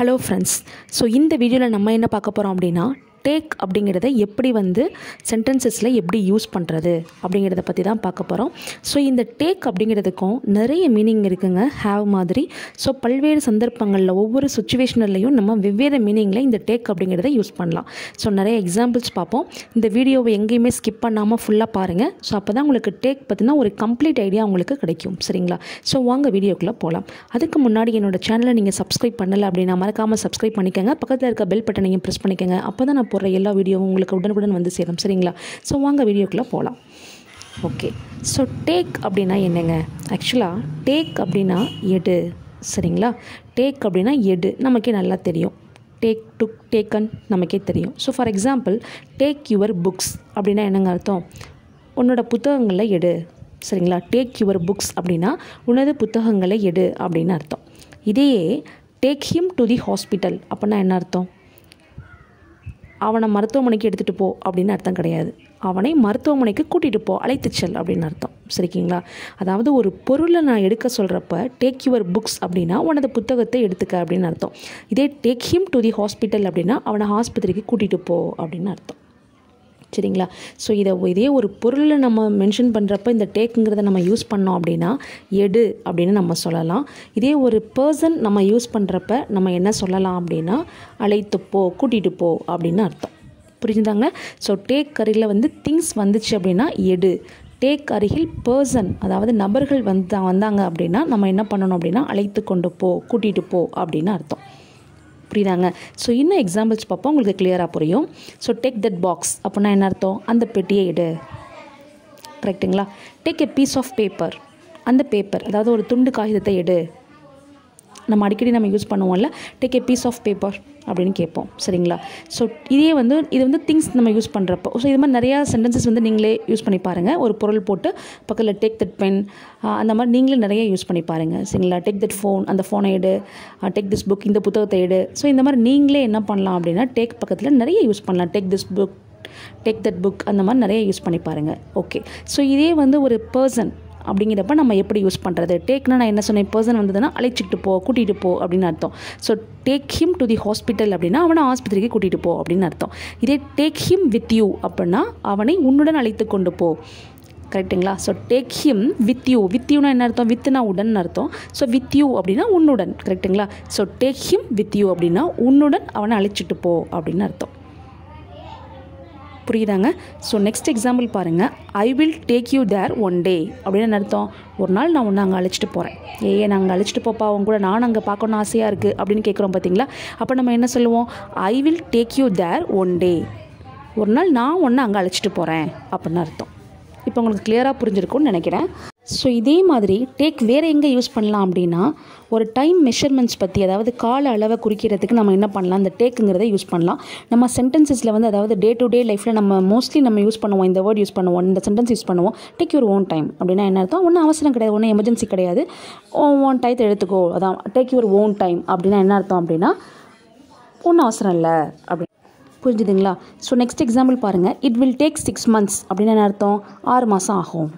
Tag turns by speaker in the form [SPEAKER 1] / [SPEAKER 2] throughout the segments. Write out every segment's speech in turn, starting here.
[SPEAKER 1] hello friends so இந்த வீடியோவில் நம்ம என்ன பார்க்க போகிறோம் அப்படின்னா டேக் அப்படிங்கிறத எப்படி வந்து சென்டென்சஸில் எப்படி யூஸ் பண்ணுறது அப்படிங்கிறத பற்றி தான் பார்க்க போகிறோம் ஸோ இந்த டேக் அப்படிங்கிறதுக்கும் நிறைய மீனிங் இருக்குங்க ஹாவ் மாதிரி ஸோ பல்வேறு சந்தர்ப்பங்களில் ஒவ்வொரு சுச்சுவேஷனிலையும் நம்ம வெவ்வேறு மீனிங்கில் இந்த டேக் அப்படிங்கிறத யூஸ் பண்ணலாம் ஸோ நிறைய எக்ஸாம்பிள்ஸ் பார்ப்போம் இந்த வீடியோவை எங்கேயுமே ஸ்கிப் பண்ணாமல் ஃபுல்லாக பாருங்கள் ஸோ அப்போ தான் உங்களுக்கு டேக் பார்த்தீங்கன்னா ஒரு கம்ப்ளீட் ஐடியா உங்களுக்கு கிடைக்கும் சரிங்களா ஸோ வாங்க வீடியோக்குள்ளே போகலாம் அதுக்கு முன்னாடி என்னோடய சேனலை நீங்கள் சப்ஸ்கிரைப் பண்ணலை அப்படின்னா மறக்காமல் சப்ஸ்கிரைப் பண்ணிக்கோங்க பக்கத்தில் இருக்க பெல் பட்டனை நீங்கள் ப்ரெஸ் பண்ணிக்கோங்க அப்போ தான் நான் நான் போடுற எல்லா வீடியோவும் உங்களுக்கு உடனுக்குடன் வந்து சேரும் சரிங்களா ஸோ வாங்க வீடியோக்குள்ளே போகலாம் ஓகே ஸோ டேக் அப்படின்னா என்னங்க ஆக்சுவலாக டேக் அப்படின்னா எடு சரிங்களா டேக் அப்படின்னா எடு நமக்கே நல்லா தெரியும் டேக் டு டேக்கன் நமக்கே தெரியும் so for example take your books அப்படின்னா என்னங்க அர்த்தம் உன்னோட புத்தகங்களை எடு சரிங்களா டேக் யுவர் புக்ஸ் அப்படின்னா உனது புத்தகங்களை எடு அப்படின்னு அர்த்தம் இதையே take him to the hospital அப்படின்னா என்ன அர்த்தம் அவனை மருத்துவமனைக்கு எடுத்துகிட்டு போ அப்படின்னு அர்த்தம் கிடையாது அவனை மருத்துவமனைக்கு கூட்டிகிட்டு போ அழைத்து செல் அப்படின்னு அர்த்தம் சரிங்களா அதாவது ஒரு பொருளை நான் எடுக்க சொல்கிறப்ப டேக் யுவர் புக்ஸ் அப்படின்னா உனது புத்தகத்தை எடுத்துக்க அப்படின்னு அர்த்தம் இதே take him to the hospital அப்படின்னா அவனை ஆஸ்பத்திரிக்கு கூட்டிகிட்டு போ அப்படின்னு அர்த்தம் சரிங்களா ஸோ இதை இதே ஒரு பொருளை நம்ம மென்ஷன் பண்ணுறப்ப இந்த டேக்குங்கிறத நம்ம யூஸ் பண்ணோம் அப்படின்னா எடு அப்படின்னு நம்ம சொல்லலாம் இதே ஒரு பர்சன் நம்ம யூஸ் பண்ணுறப்ப நம்ம என்ன சொல்லலாம் அப்படின்னா அழைத்து போ கூட்டிகிட்டு போ அப்படின்னு அர்த்தம் புரிஞ்சுதாங்க ஸோ டேக் அருகில் வந்து திங்ஸ் வந்துச்சு அப்படின்னா எடு டேக் அருகில் பர்சன் அதாவது நபர்கள் வந்து வந்தாங்க அப்படின்னா நம்ம என்ன பண்ணணும் அப்படின்னா அழைத்து கொண்டு போ கூட்டிகிட்டு போ அப்படின்னு அர்த்தம் புரியுதாங்க ஸோ இன்னும் எக்ஸாம்பிள்ஸ் பார்ப்போம் உங்களுக்கு கிளியராக புரியும் ஸோ டேக் தட் பாக்ஸ் அப்படின்னா என்ன அர்த்தம் அந்த பெட்டியை எடு கரெக்டுங்களா take a piece of paper அந்த பேப்பர் அதாவது ஒரு துண்டு காகிதத்தை எடு நம்ம அடிக்கடி நம்ம யூஸ் பண்ணுவோம்ல take a piece of paper அப்படின்னு கேட்போம் சரிங்களா ஸோ இதே வந்து இது வந்து திங்ஸ் நம்ம யூஸ் பண்ணுறப்போ ஸோ இது மாதிரி நிறையா சென்டென்சஸ் வந்து நீங்களே யூஸ் பண்ணி பாருங்கள் ஒரு பொருள் போட்டு பக்கத்தில் டேக் தட் பென் அந்த மாதிரி நீங்களே நிறைய யூஸ் பண்ணி பாருங்கள் சரிங்களா டேக் தட் ஃபோன் அந்த ஃபோனை எடு டேக் திஸ் புக் இந்த புத்தகத்தை எடு ஸோ இந்த மாதிரி நீங்களே என்ன பண்ணலாம் அப்படின்னா டேக் பக்கத்தில் நிறைய யூஸ் பண்ணலாம் take this book take that book அந்த மாதிரி நிறைய யூஸ் பண்ணி பாருங்கள் ஓகே ஸோ இதே வந்து ஒரு பர்சன் அப்படிங்கிறப்ப நம்ம எப்படி யூஸ் பண்ணுறது டேக்னா நான் என்ன சொன்னேன் பர்சன் வந்ததுன்னா அழைச்சிக்கிட்டு போ கூட்டிகிட்டு போ அப்படின்னு அர்த்தம் so take him to the hospital அப்படின்னா அவனை ஆஸ்பத்திரிக்கு கூட்டிகிட்டு போ அப்படின்னு அர்த்தம் இதே டேக் ஹிம் வித் யூ அப்படின்னா அவனை உன்னுடன் அழைத்து கொண்டு போ கரெக்டுங்களா so take him with you with யூனா என்ன அர்த்தம் வித்னா உடன் அர்த்தம் ஸோ வித் யூ அப்படின்னா உன்னுடன் கரெக்டுங்களா so take him with you அப்படின்னா உன்னுடன் அவனை அழைச்சிட்டு போ அப்படின்னு அர்த்தம் புரியுதாங்க ஸோ நெக்ஸ்ட் எக்ஸாம்பிள் பாருங்கள் I will take you there one day அப்படின்னு அர்த்தம் ஒரு நாள் நான் ஒன்று அங்கே அழைச்சிட்டு போகிறேன் ஏ நாங்கள் அழைச்சிட்டு போப்பா அவங்க கூட நானும் அங்கே பார்க்கணும்னு ஆசையாக இருக்குது அப்படின்னு கேட்குறோம் பார்த்தீங்களா அப்போ நம்ம என்ன சொல்லுவோம் I will take you there one day ஒரு நாள் நான் ஒன்று அங்கே அழைச்சிட்டு போகிறேன் அப்படின்னு அர்த்தம் இப்போ உங்களுக்கு கிளியராக புரிஞ்சிருக்கும்னு நினைக்கிறேன் ஸோ இதே மாதிரி டேக் வேறு எங்கே யூஸ் பண்ணலாம் அப்படின்னா ஒரு டைம் மெஷர்மெண்ட்ஸ் பற்றி அதாவது கால அளவை குறிக்கிறதுக்கு நம்ம என்ன பண்ணலாம் இந்த டேக்குங்கிறத யூஸ் பண்ணலாம் நம்ம சென்டென்சஸில் வந்து அதாவது டே டு டே லைஃப்பில் நம்ம மோஸ்ட்லி நம்ம யூஸ் பண்ணுவோம் இந்த வேர்ட் யூஸ் பண்ணுவோம் இந்த சென்டென்ஸ் யூஸ் பண்ணுவோம் டேக் யூர் ஓன் டைம் அப்படின்னா என்ன அர்த்தம் ஒன்றும் அவசரம் கிடையாது ஒன்றும் எமர்ஜென்சி கிடையாது ஓன் டைத்தை எடுத்துக்கோ அதான் டேக் யூர் ஓன் டைம் அப்படின்னா என்ன அர்த்தம் அப்படின்னா ஒன்றும் அவசரம் இல்லை அப்படி புரிஞ்சுதுங்களா ஸோ நெக்ஸ்ட் எக்ஸாம்பிள் பாருங்கள் it will take six months அப்படின்னு என்ன அர்த்தம் ஆறு மாதம் ஆகும்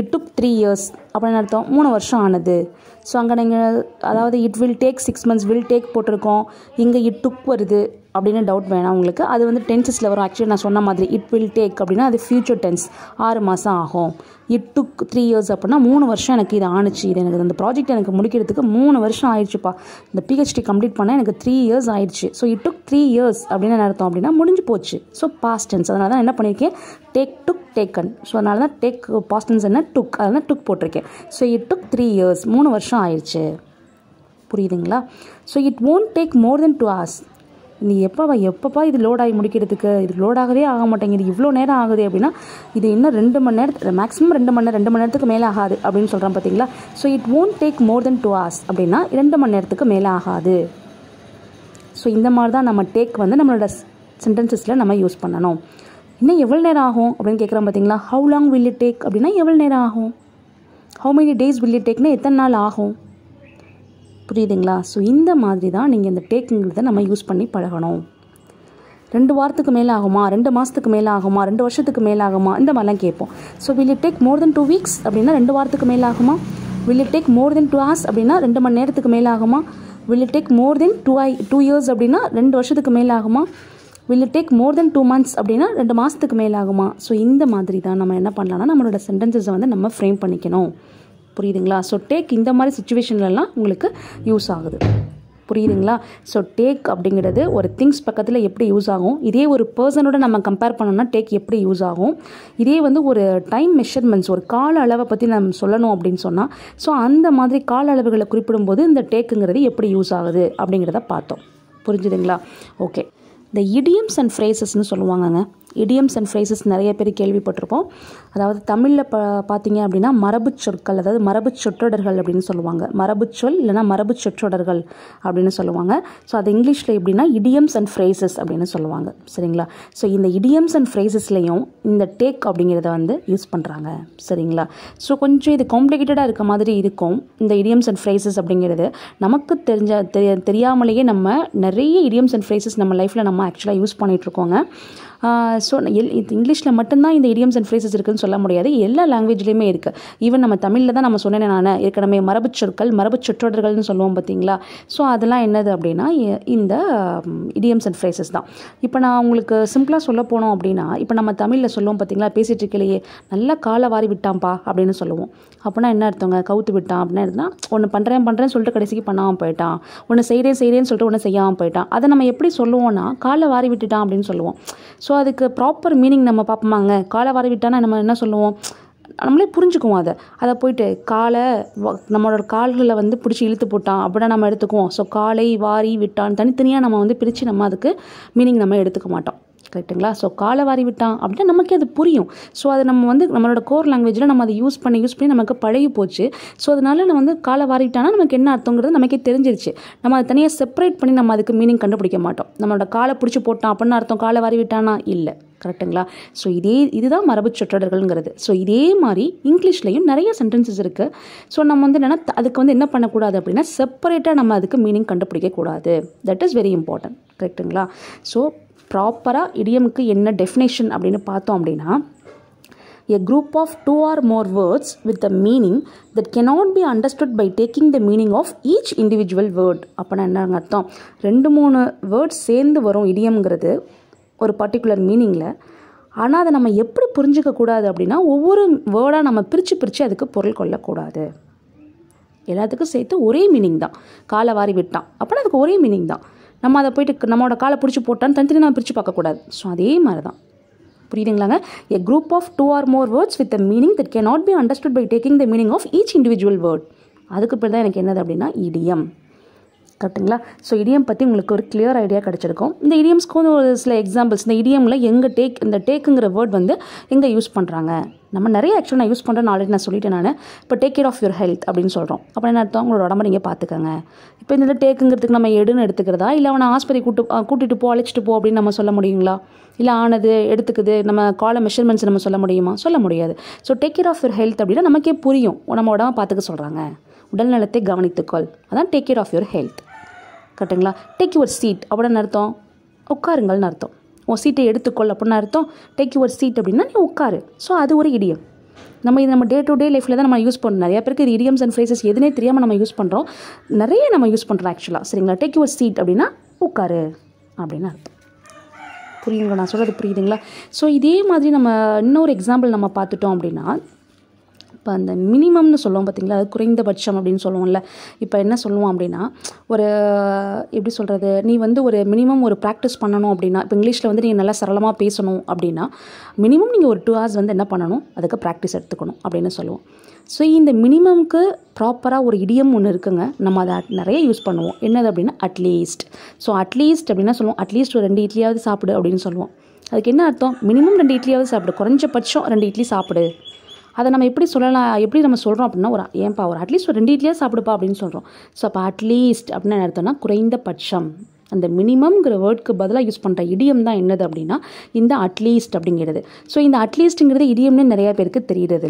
[SPEAKER 1] இட் டுக் த்ரீ இயர்ஸ் அப்படின்னு அர்த்தம் மூணு வருஷம் ஆனது ஸோ அங்கே நீங்கள் அதாவது it will take six months will take போட்டிருக்கோம் இங்கே இட் டுக் வருது அப்படின்னு டவுட் வேணாம் உங்களுக்கு அது வந்து டென்சஸில் வரும் ஆக்சுவலி நான் சொன்ன மாதிரி இட் வில் டேக் அப்படின்னா அது ஃப்யூச்சர் டென்ஸ் ஆறு மாதம் ஆகும் இட் டுக் த்ரீ இயர்ஸ் அப்படின்னா மூணு வருஷம் எனக்கு இது ஆணுச்சு இது எனக்கு அந்த ப்ராஜெக்ட் எனக்கு முடிக்கிறதுக்கு மூணு வருஷம் ஆயிடுச்சுப்பா இந்த பிஹெச்டி கம்ப்ளீட் பண்ண எனக்கு த்ரீ இயர்ஸ் ஆயிடுச்சு so it took three years அப்படின்னு அர்த்தம் அப்படின்னா முடிஞ்சு போச்சு ஸோ பாஸ்ட் டென்ஸ் அதனால தான் என்ன பண்ணியிருக்கேன் take took taken so uh, அதனால தான் டேக் பாஸ்டன்ஸ் என்ன டுக் அதனால் டுக் போட்டிருக்கேன் so it took three years மூணு வருஷம் ஆயிடுச்சு புரியுதுங்களா so it won't take more than two hours நீ எப்போ எப்பப்பா இது லோட் ஆகி முடிக்கிறதுக்கு இது லோடாகவே ஆக மாட்டேங்குது இவ்வளோ நேரம் ஆகுது அப்படின்னா இது இன்னும் ரெண்டு மணி நேரத்து மேக்ஸிமம் ரெண்டு மணி நேரம் ரெண்டு மணி நேரத்துக்கு மேலே ஆகாது அப்படின்னு சொல்கிறேன் பார்த்தீங்களா so it won't take more than two hours அப்படின்னா ரெண்டு மணி நேரத்துக்கு மேலே ஆகாது ஸோ இந்த மாதிரி தான் நம்ம டேக் வந்து நம்மளோட சென்டென்சஸில் நம்ம யூஸ் பண்ணணும் இன்னும் எவ்வளோ நேரம் ஆகும் அப்படின்னு கேட்குறான் பார்த்தீங்களா how long will it take அப்படின்னா எவ்வளோ நேரம் ஆகும் how many days will it டேக்னா எத்தனை நாள் ஆகும் புரியுதுங்களா ஸோ இந்த மாதிரி தான் நீங்கள் இந்த டேக்குங்கிறத நம்ம யூஸ் பண்ணி பழகணும் ரெண்டு வாரத்துக்கு மேலே ஆகுமா ரெண்டு மாதத்துக்கு மேலே ஆகுமா ரெண்டு வருஷத்துக்கு மேலே ஆகுமா இந்த மாதிரிலாம் கேட்போம் so will it take more than two weeks அப்படின்னா ரெண்டு வாரத்துக்கு மேலே ஆகுமா will it take more than two hours அப்படின்னா ரெண்டு மணி நேரத்துக்கு மேலே ஆகுமா will it take more than two I two years அப்படின்னா ரெண்டு வருஷத்துக்கு மேலே ஆகுமா will it take more than two months அப்படின்னா ரெண்டு மாதத்துக்கு மேலாகுமா ஸோ இந்த மாதிரி தான் நம்ம என்ன பண்ணலாம்னா நம்மளோட சென்டென்சஸை வந்து நம்ம ஃப்ரேம் பண்ணிக்கணும் புரியுதுங்களா ஸோ டேக் இந்த மாதிரி சுச்சுவேஷன்லலாம் உங்களுக்கு யூஸ் ஆகுது புரியுதுங்களா ஸோ டேக் அப்படிங்கிறது ஒரு திங்ஸ் பக்கத்தில் எப்படி யூஸ் ஆகும் இதே ஒரு பர்சனோட நம்ம கம்பேர் பண்ணோம்னா டேக் எப்படி யூஸ் ஆகும் இதே வந்து ஒரு டைம் மெஷர்மெண்ட்ஸ் ஒரு கால அளவை பற்றி நம்ம சொல்லணும் அப்படின்னு சொன்னால் ஸோ அந்த மாதிரி கால அளவுகளை குறிப்பிடும்போது இந்த டேக்குங்கிறது எப்படி யூஸ் ஆகுது அப்படிங்கிறத பார்த்தோம் புரிஞ்சுதுங்களா ஓகே இந்த இடியம்ஸ் அண்ட் ஃப்ரேசஸ்ன்னு சொல்லுவாங்கங்க இடியம்ஸ் அண்ட் ஃப்ரேசஸ் நிறைய பேர் கேள்விப்பட்டிருப்போம் அதாவது தமிழில் ப பார்த்தீங்க அப்படின்னா மரபு சொற்கள் அதாவது மரபு சொற்றொடர்கள் அப்படின்னு சொல்லுவாங்க மரபு சொல் இல்லைனா மரபு சொற்றொடர்கள் அப்படின்னு சொல்லுவாங்க ஸோ அது இங்கிலீஷில் எப்படின்னா இடியம்ஸ் அண்ட் ஃப்ரேசஸ் அப்படின்னு சொல்லுவாங்க சரிங்களா ஸோ இந்த இடியம்ஸ் அண்ட் ஃப்ரேசஸ்லேயும் இந்த டேக் அப்படிங்கிறத வந்து யூஸ் பண்ணுறாங்க சரிங்களா ஸோ கொஞ்சம் இது காம்ப்ளிகேட்டடாக இருக்க மாதிரி இருக்கும் இந்த இடியம்ஸ் அண்ட் ஃப்ரேசஸ் அப்படிங்கிறது நமக்கு தெரிஞ்ச தெரிய தெரியாமலேயே நம்ம நிறைய இடியம்ஸ் அண்ட் ஃப்ரேசஸ் நம்ம லைஃப்பில் நம்ம ஆக்சுவலாக யூஸ் பண்ணிகிட்ருக்கோங்க ஸோ எல் இங்கிலீஷில் மட்டும்தான் இந்த இடியம்ஸ் அண்ட் ஃப்ரேசஸ் இருக்குதுன்னு சொல்ல முடியாது எல்லா லாங்குவேஜ்லேயுமே இருக்குது ஈவன் நம்ம தமிழில் தான் நம்ம சொன்னேன் நான் ஏற்கனவே மரபு சொற்கள் மரபு சொற்றொடர்கள்னு சொல்லுவோம் பார்த்தீங்களா ஸோ அதெல்லாம் என்னது அப்படின்னா இந்த இடியம்ஸ் அண்ட் ஃப்ரேசஸ் தான் இப்போ நான் உங்களுக்கு சிம்பிளாக சொல்ல போனோம் அப்படின்னா இப்போ நம்ம தமிழில் சொல்லுவோம் பார்த்தீங்களா பேசிகிட்டு இருக்கலையே நல்லா காலை வாரி விட்டான்ப்பா அப்படின்னு சொல்லுவோம் அப்படின்னா என்ன அர்த்தங்க கவுத்து விட்டான் அப்படின்னா இருந்தால் ஒன்று பண்ணுறேன் பண்ணுறேன்னு சொல்லிட்டு கடைசிக்கு பண்ணாமல் போயிட்டான் ஒன்று செய்கிறேன் செய்கிறேன்னு சொல்லிட்டு ஒன்று செய்யாமல் போயிட்டான் அதை நம்ம எப்படி சொல்லுவோம்னா காலை வாரி விட்டுட்டான் அப்படின்னு சொல்லுவோம் ஸோ அதுக்கு ப்ராப்பர் மீனிங் நம்ம பார்ப்போமாங்க காலை வரவிட்டானா நம்ம என்ன சொல்லுவோம் நம்மளே புரிஞ்சுக்குவோம் அதை அதை போயிட்டு காலை நம்மளோட கால்களை வந்து பிடிச்சி இழுத்து போட்டான் அப்படின்னா நம்ம எடுத்துக்குவோம் ஸோ காலை வாரி விட்டான் தனித்தனியாக நம்ம வந்து பிரித்து நம்ம அதுக்கு மீனிங் நம்ம எடுத்துக்க மாட்டோம் கரெக்டுங்களா ஸோ காலை வாரி விட்டான் அப்படின்னா நமக்கு அது புரியும் ஸோ அதை நம்ம வந்து நம்மளோட கோர் லாங்குவேஜில் நம்ம அதை யூஸ் பண்ணி யூஸ் பண்ணி நமக்கு பழகி போச்சு ஸோ அதனால் நம்ம வந்து காலை விட்டானா நமக்கு என்ன அர்த்தங்கிறது நமக்கே தெரிஞ்சிருச்சு நம்ம அதை தனியாக செப்பரேட் பண்ணி நம்ம அதுக்கு மீனிங் கண்டுபிடிக்க மாட்டோம் நம்மளோட காலை பிடிச்சி போட்டோம் அப்படின்னு அர்த்தம் காலை வாரி விட்டானா இல்லை கரெக்டுங்களா ஸோ இதே இதுதான் மரபு சொற்றொடர்கள்ங்கிறது ஸோ இதே மாதிரி இங்கிலீஷ்லேயும் நிறைய சென்டென்சஸ் இருக்குது ஸோ நம்ம வந்து என்னென்னா அதுக்கு வந்து என்ன பண்ணக்கூடாது அப்படின்னா செப்பரேட்டாக நம்ம அதுக்கு மீனிங் கண்டுபிடிக்கக்கூடாது தட் இஸ் வெரி இம்பார்ட்டன்ட் கரெக்டுங்களா ஸோ ப்ராப்பராக இடியமுக்கு என்ன டெஃபினேஷன் அப்படின்னு பார்த்தோம் அப்படின்னா a group of two or more words with the meaning that cannot be understood by taking the meaning of each individual word அப்போனா என்னங்க அர்த்தம் ரெண்டு மூணு வேர்ட்ஸ் சேர்ந்து வரும் இடியம்ங்கிறது ஒரு பர்டிகுலர் மீனிங்கில் ஆனால் அதை நம்ம எப்படி புரிஞ்சிக்கக்கூடாது அப்படின்னா ஒவ்வொரு வேர்டாக நம்ம பிரித்து பிரித்து அதுக்கு பொருள் கொள்ளக்கூடாது எல்லாத்துக்கும் சேர்த்து ஒரே மீனிங் தான் காலை வாரி விட்டான் அப்படின்னா அதுக்கு ஒரே மீனிங் தான் நம்ம அதை போயிட்டு நம்மளோட காலை பிடிச்சி போட்டான்னு தனித்தனி நம்ம பிரித்து பார்க்கக்கூடாது ஸோ அதே மாதிரி தான் புரியுதுங்களாங்க a group of two or more words with meaning that cannot be understood by taking the meaning of each individual word அதுக்கு பிறகு தான் எனக்கு என்னது அப்படின்னா இடியம் கரெக்டுங்களா ஸோ இடியம் பற்றி உங்களுக்கு ஒரு கிளியர் ஐடியா கிடச்சிருக்கும் இந்த இடியம்ஸ்க்கு வந்து ஒரு சில எக்ஸாம்பிள்ஸ் இந்த இடியமில் எங்கே டேக் இந்த டேக்குங்கிற வேர்ட் வந்து எங்கே யூஸ் பண்ணுறாங்க நம்ம நிறைய ஆக்சுவலாக நான் யூஸ் பண்ணுற நாலேஜ் நான் சொல்லிட்டேன் நான் இப்போ take care of your health அப்படின்னு சொல்கிறோம் அப்போ என்ன அர்த்தம் உங்களோட உடம்ப நீங்கள் பார்த்துக்கங்க இப்போ இந்த டேக்குங்கிறதுக்கு நம்ம எடுன்னு எடுத்துக்கிறதா இல்லை அவனை ஆஸ்பத்திரி கூட்டு கூட்டிகிட்டு போ அழைச்சிட்டு போ அப்படின்னு நம்ம சொல்ல முடியுங்களா இல்லை ஆனது எடுத்துக்குது நம்ம கால மெஷர்மெண்ட்ஸ் நம்ம சொல்ல முடியுமா சொல்ல முடியாது so take care of your health அப்படின்னா நமக்கே புரியும் நம்ம உடம்ப பார்த்துக்க சொல்கிறாங்க உடல்நலத்தை கவனித்துக்கொள் அதான் take care of your health கரெக்டுங்களா டேக் யுவர் சீட் அப்படின்னு அர்த்தம் உட்காருங்கள்னு அர்த்தம் உன் சீட்டை எடுத்துக்கொள் அப்படின்னு அர்த்தம் டேக் யுவர் சீட் அப்படின்னா நீ உட்காரு ஸோ அது ஒரு இடியம் நம்ம இது நம்ம டே டு டே லைஃப்பில் தான் நம்ம யூஸ் பண்ணணும் நிறையா பேருக்கு இது இடியம்ஸ் அண்ட் ஃப்ரேசஸ் எதுனே தெரியாமல் நம்ம யூஸ் பண்ணுறோம் நிறைய நம்ம யூஸ் பண்ணுறோம் ஆக்சுவலாக சரிங்களா டேக் யுவர் சீட் அப்படின்னா உட்காரு அப்படின்னு அர்த்தம் புரியுங்களா நான் சொல்கிறது புரியுதுங்களா ஸோ இதே மாதிரி நம்ம இன்னொரு எக்ஸாம்பிள் நம்ம பார்த்துட்டோம் அப்படின்னா இப்போ அந்த மினிமம்னு சொல்லுவோம் பார்த்திங்களா அது குறைந்தபட்சம் அப்படின்னு சொல்லுவோம்ல இப்போ என்ன சொல்லுவோம் அப்படின்னா ஒரு எப்படி சொல்கிறது நீ வந்து ஒரு மினிமம் ஒரு ப்ராக்டிஸ் பண்ணணும் அப்படின்னா இப்போ இங்கிலீஷில் வந்து நீங்கள் நல்லா சரளமாக பேசணும் அப்படின்னா மினிமம் நீங்கள் ஒரு டூ ஹவர்ஸ் வந்து என்ன பண்ணணும் அதுக்கு ப்ராக்டிஸ் எடுத்துக்கணும் அப்படின்னு சொல்லுவோம் ஸோ இந்த மினிமம்க்கு ப்ராப்பராக ஒரு இடியம் ஒன்று இருக்குங்க நம்ம அதை நிறைய யூஸ் பண்ணுவோம் என்னது அப்படின்னா அட்லீஸ்ட் ஸோ அட்லீஸ்ட் அப்படின்னா சொல்லுவோம் அட்லீஸ்ட் ஒரு ரெண்டு இட்லியாவது சாப்பிடு அப்படின்னு சொல்லுவோம் அதுக்கு என்ன அர்த்தம் மினிமம் ரெண்டு இட்லியாவது சாப்பிடு குறைஞ்சபட்சம் ரெண்டு இட்லி சாப்பிடு அதை நம்ம எப்படி சொல்லலாம் எப்படி நம்ம சொல்கிறோம் அப்படின்னா ஒரு ஏன்பா ஒரு அட்லீஸ்ட் ஒரு ரெண்டு இட்லியாக சாப்பிடுப்பா அப்படின்னு சொல்கிறோம் ஸோ அப்போ அட்லீஸ்ட் அப்படின்னு அர்த்தம்னா குறைந்தபட்சம் அந்த மினிமம்ங்கிற வேர்ட்க்கு பதிலாக யூஸ் பண்ணுற இடியம் தான் என்னது அப்படின்னா இந்த அட்லீஸ்ட் அப்படிங்கிறது ஸோ இந்த அட்லீஸ்ட்டுங்கிறது இடியம்னு நிறையா பேருக்கு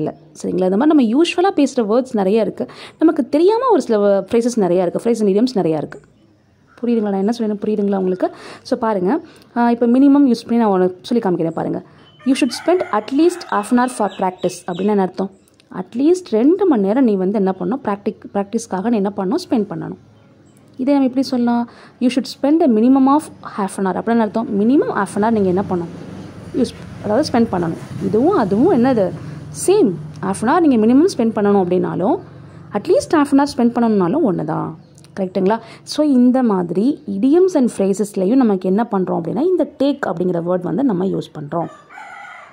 [SPEAKER 1] இல்லை சரிங்களா இந்த மாதிரி நம்ம யூஸ்வலாக பேசுகிற வேர்ட்ஸ் நிறையா இருக்குது நமக்கு தெரியாமல் ஒரு சில ஃப்ரேசஸ் நிறையா இருக்குது ஃப்ரேஸ் இடியம்ஸ் நிறையா இருக்குது புரியுதுங்களா என்ன சொல்லணும் புரியுதுங்களா உங்களுக்கு ஸோ பாருங்கள் இப்போ மினிமம் யூஸ் பண்ணி நான் சொல்லி காமிக்கிறேன் பாருங்கள் you should spend at least half an hour for practice அப்படின்னு அர்த்தம் அட்லீஸ்ட் ரெண்டு மணி நேரம் நீ வந்து என்ன பண்ணணும் ப்ராக்டிக் ப்ராக்டிஸ்க்காக நீ என்ன பண்ணணும் ஸ்பெண்ட் பண்ணணும் இதே நம்ம எப்படி சொல்லலாம் you should spend a minimum of half an hour அப்படின்னு அர்த்தம் மினிமம் ஹாஃப் அன் ஹவர் நீங்கள் என்ன பண்ணணும் யூஸ் அதாவது ஸ்பெண்ட் பண்ணணும் இதுவும் அதுவும் என்னது சேம் ஹாஃப் அன் ஹவர் நீங்கள் மினிமம் ஸ்பெண்ட் பண்ணணும் அப்படின்னாலும் at least half an hour spend பண்ணணும்னாலும் ஒன்று தான் கரெக்டுங்களா ஸோ இந்த மாதிரி இடியம்ஸ் அண்ட் ஃப்ரேசஸ்லையும் நமக்கு என்ன பண்ணுறோம் அப்படின்னா இந்த டேக் அப்படிங்கிற வேர்ட் வந்து நம்ம யூஸ் பண்ணுறோம்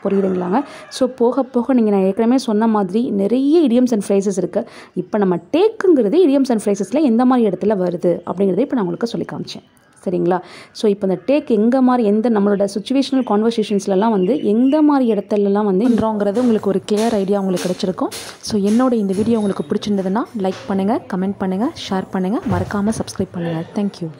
[SPEAKER 1] புரியுதுங்களாங்க ஸோ போக போக நீங்கள் நான் ஏற்கனவே சொன்ன மாதிரி நிறைய இடியம்ஸ் அண்ட் ஃப்ரைசஸ் இருக்குது இப்போ நம்ம டேக்குங்கிறது இடியம்ஸ் அண்ட் ஃப்ரைசஸில் எந்த மாதிரி இடத்துல வருது அப்படிங்கிறத இப்போ நான் உங்களுக்கு சொல்லி காமிச்சேன் சரிங்களா ஸோ இப்போ இந்த டேக் எங்கே மாதிரி எந்த நம்மளோட சுச்சுவேஷனல் கான்வர்சேஷன்ஸ்லலாம் வந்து எந்த மாதிரி இடத்துலலாம் வந்து இன்றோங்கிறது உங்களுக்கு ஒரு கிளியர் ஐடியா உங்களுக்கு கிடச்சிருக்கும் ஸோ என்னோட இந்த வீடியோ உங்களுக்கு பிடிச்சிருந்ததுன்னா லைக் பண்ணுங்கள் கமெண்ட் பண்ணுங்கள் ஷேர் பண்ணுங்கள் மறக்காமல் சப்ஸ்கிரைப் பண்ணுங்கள் தேங்க்யூ